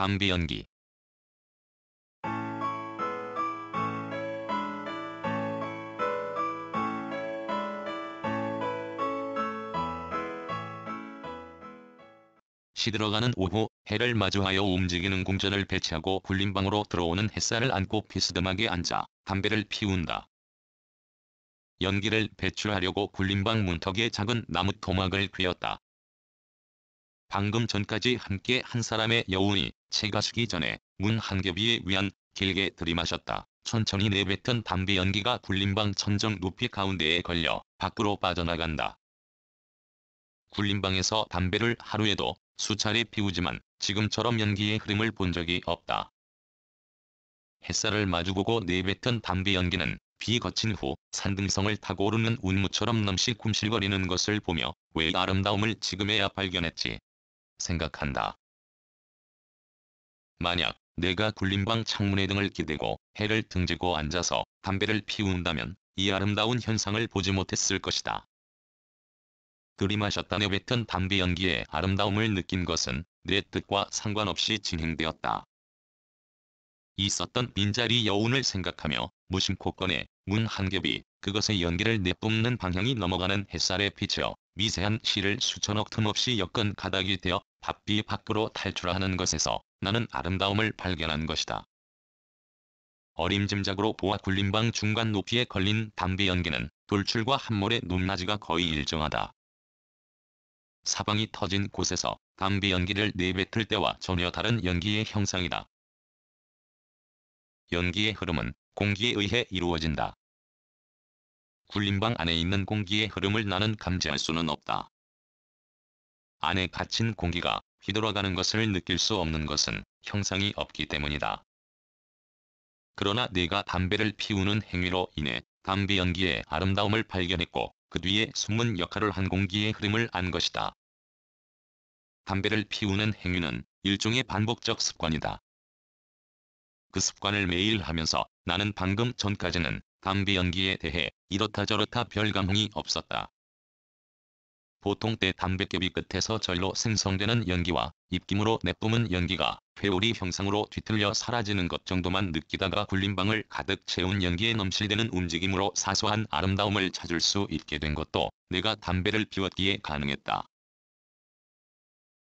담비 연기 시들어가는 오후 해를 마주하여 움직이는 궁전을 배치하고 굴림방으로 들어오는 햇살을 안고 비스듬하게 앉아 담배를 피운다. 연기를 배출하려고 굴림방 문턱에 작은 나무 토막을 괴었다. 방금 전까지 함께 한 사람의 여운이 채가 쉬기 전에 문한 겹이에 위안 길게 들이마셨다. 천천히 내뱉은 담배 연기가 굴림방 천정 높이 가운데에 걸려 밖으로 빠져나간다. 굴림방에서 담배를 하루에도 수차례 피우지만 지금처럼 연기의 흐름을 본 적이 없다. 햇살을 마주보고 내뱉은 담배 연기는 비 거친 후 산등성을 타고 오르는 운무처럼 넘실쿰실거리는 것을 보며 왜 아름다움을 지금에야 발견했지 생각한다. 만약 내가 굴림방 창문에 등을 기대고 해를 등지고 앉아서 담배를 피운다면 이 아름다운 현상을 보지 못했을 것이다. 들이마셨다 내뱉은 담배 연기의 아름다움을 느낀 것은 내 뜻과 상관없이 진행되었다. 있었던 빈자리 여운을 생각하며 무심코 꺼내 문 한 겹이 그것의 연기를 내뿜는 방향이 넘어가는 햇살에 비쳐 미세한 실을 수천억 틈없이 엮은 가닥이 되어 바삐 밖으로 탈출하는 것에서 나는 아름다움을 발견한 것이다. 어림짐작으로 보아 굴림방 중간 높이에 걸린 담비 연기는 돌출과 한몰의 높낮이가 거의 일정하다. 사방이 터진 곳에서 담비 연기를 내뱉을 때와 전혀 다른 연기의 형상이다. 연기의 흐름은 공기에 의해 이루어진다. 굴림방 안에 있는 공기의 흐름을 나는 감지할 수는 없다. 안에 갇힌 공기가 휘돌아가는 것을 느낄 수 없는 것은 형상이 없기 때문이다. 그러나 내가 담배를 피우는 행위로 인해 담배 연기의 아름다움을 발견했고 그 뒤에 숨은 역할을 한 공기의 흐름을 안 것이다. 담배를 피우는 행위는 일종의 반복적 습관이다. 그 습관을 매일 하면서 나는 방금 전까지는 담배 연기에 대해 이렇다 저렇다 별 감흥이 없었다. 보통 때담뱃개비 끝에서 절로 생성되는 연기와 입김으로 내뿜은 연기가 회오리 형상으로 뒤틀려 사라지는 것 정도만 느끼다가 굴림방을 가득 채운 연기에 넘실대는 움직임으로 사소한 아름다움을 찾을 수 있게 된 것도 내가 담배를 피웠기에 가능했다.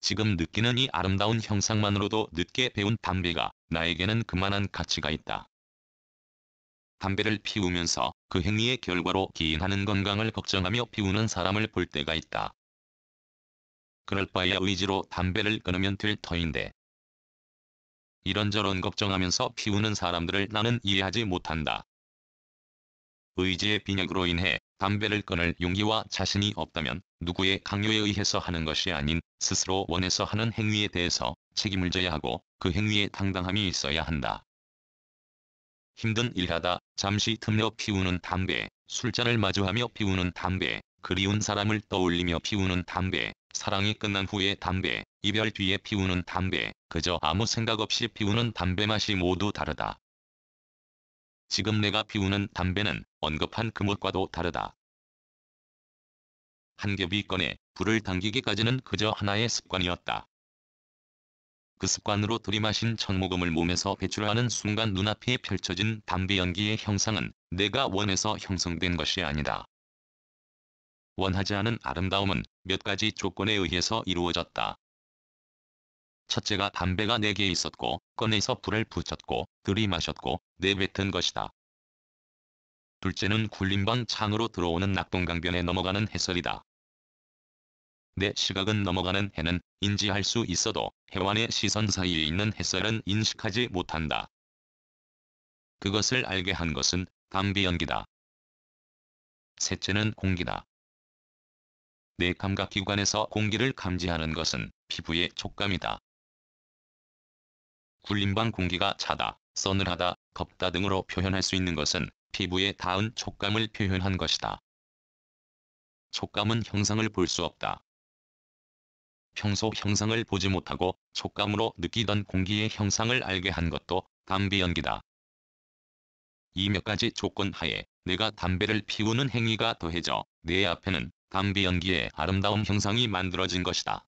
지금 느끼는 이 아름다운 형상만으로도 늦게 배운 담배가 나에게는 그만한 가치가 있다. 담배를 피우면서 그 행위의 결과로 기인하는 건강을 걱정하며 피우는 사람을 볼 때가 있다. 그럴 바에야 의지로 담배를 끊으면 될 터인데. 이런저런 걱정하면서 피우는 사람들을 나는 이해하지 못한다. 의지의 빈약으로 인해 담배를 끊을 용기와 자신이 없다면 누구의 강요에 의해서 하는 것이 아닌 스스로 원해서 하는 행위에 대해서 책임을 져야 하고 그 행위에 당당함이 있어야 한다. 힘든 일하다 잠시 틈며 피우는 담배, 술잔을 마주하며 피우는 담배, 그리운 사람을 떠올리며 피우는 담배, 사랑이 끝난 후에 담배, 이별 뒤에 피우는 담배, 그저 아무 생각 없이 피우는 담배 맛이 모두 다르다. 지금 내가 피우는 담배는 언급한 그것과도 다르다. 한 겹이 꺼내 불을 당기기까지는 그저 하나의 습관이었다. 그 습관으로 들이마신 천 모금을 몸에서 배출하는 순간 눈앞에 펼쳐진 담배 연기의 형상은 내가 원해서 형성된 것이 아니다. 원하지 않은 아름다움은 몇 가지 조건에 의해서 이루어졌다. 첫째가 담배가 내게 있었고 꺼내서 불을 붙였고 들이마셨고 내뱉은 것이다. 둘째는 굴림방 창으로 들어오는 낙동강변에 넘어가는 해설이다. 내 시각은 넘어가는 해는 인지할 수 있어도 해완의 시선 사이에 있는 햇살은 인식하지 못한다. 그것을 알게 한 것은 감비연기다. 셋째는 공기다. 내 감각기관에서 공기를 감지하는 것은 피부의 촉감이다. 굴림방 공기가 차다, 서늘하다, 덥다 등으로 표현할 수 있는 것은 피부의 닿은 촉감을 표현한 것이다. 촉감은 형상을 볼 수 없다. 평소 형상을 보지 못하고 촉감으로 느끼던 공기의 형상을 알게 한 것도 담배 연기다. 이 몇 가지 조건 하에 내가 담배를 피우는 행위가 더해져 내 앞에는 담배 연기의 아름다운 형상이 만들어진 것이다.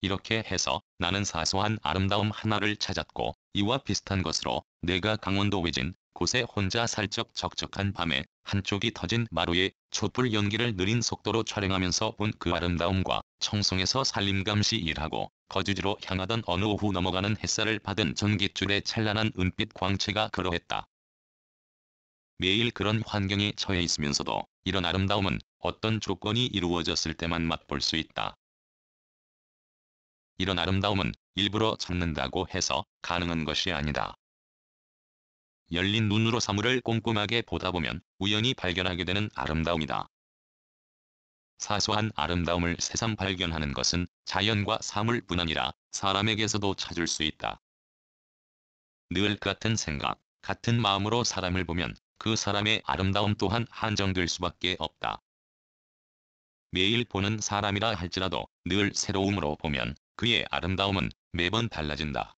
이렇게 해서 나는 사소한 아름다움 하나를 찾았고 이와 비슷한 것으로 내가 강원도 외진 곳에 혼자 살짝 적적한 밤에 한쪽이 터진 마루에 촛불 연기를 느린 속도로 촬영하면서 본 그 아름다움과 청송에서 살림감시 일하고 거주지로 향하던 어느 오후 넘어가는 햇살을 받은 전깃줄의 찬란한 은빛 광채가 그러했다. 매일 그런 환경에 처해 있으면서도 이런 아름다움은 어떤 조건이 이루어졌을 때만 맛볼 수 있다. 이런 아름다움은 일부러 찾는다고 해서 가능한 것이 아니다. 열린 눈으로 사물을 꼼꼼하게 보다 보면 우연히 발견하게 되는 아름다움이다. 사소한 아름다움을 새삼 발견하는 것은 자연과 사물뿐 아니라 사람에게서도 찾을 수 있다. 늘 같은 생각, 같은 마음으로 사람을 보면 그 사람의 아름다움 또한 한정될 수밖에 없다. 매일 보는 사람이라 할지라도 늘 새로움으로 보면 그의 아름다움은 매번 달라진다.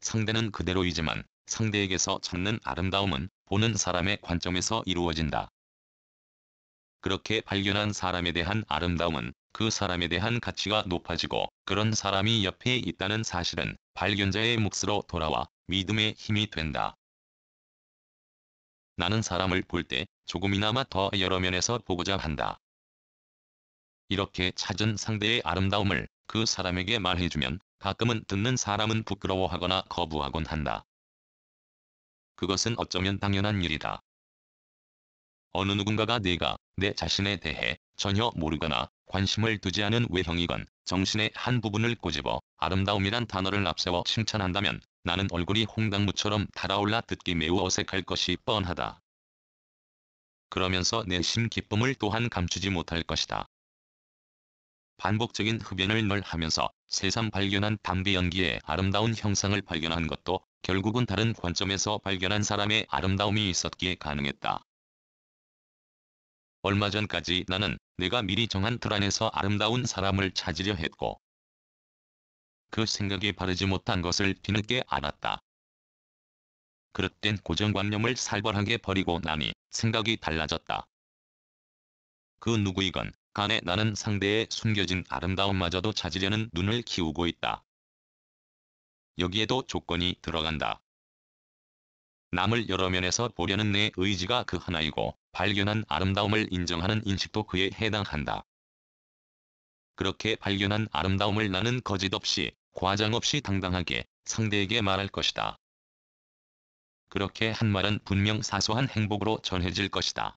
상대는 그대로이지만 상대에게서 찾는 아름다움은 보는 사람의 관점에서 이루어진다. 그렇게 발견한 사람에 대한 아름다움은 그 사람에 대한 가치가 높아지고 그런 사람이 옆에 있다는 사실은 발견자의 몫으로 돌아와 믿음의 힘이 된다. 나는 사람을 볼 때 조금이나마 더 여러 면에서 보고자 한다. 이렇게 찾은 상대의 아름다움을 그 사람에게 말해주면 가끔은 듣는 사람은 부끄러워하거나 거부하곤 한다. 그것은 어쩌면 당연한 일이다. 어느 누군가가 내가 내 자신에 대해 전혀 모르거나 관심을 두지 않은 외형이건 정신의 한 부분을 꼬집어 아름다움이란 단어를 앞세워 칭찬한다면 나는 얼굴이 홍당무처럼 달아올라 듣기 매우 어색할 것이 뻔하다. 그러면서 내심 기쁨을 또한 감추지 못할 것이다. 반복적인 흡연을 널 하면서 새삼 발견한 담배 연기의 아름다운 형상을 발견한 것도 결국은 다른 관점에서 발견한 사람의 아름다움이 있었기에 가능했다. 얼마 전까지 나는 내가 미리 정한 틀 안에서 아름다운 사람을 찾으려 했고 그 생각이 바르지 못한 것을 뒤늦게 알았다. 그릇된 고정관념을 살벌하게 버리고 나니 생각이 달라졌다. 그 누구이건 간에 나는 상대의 숨겨진 아름다움마저도 찾으려는 눈을 키우고 있다. 여기에도 조건이 들어간다. 남을 여러 면에서 보려는 내 의지가 그 하나이고 발견한 아름다움을 인정하는 인식도 그에 해당한다. 그렇게 발견한 아름다움을 나는 거짓없이 과장 없이 당당하게 상대에게 말할 것이다. 그렇게 한 말은 분명 사소한 행복으로 전해질 것이다.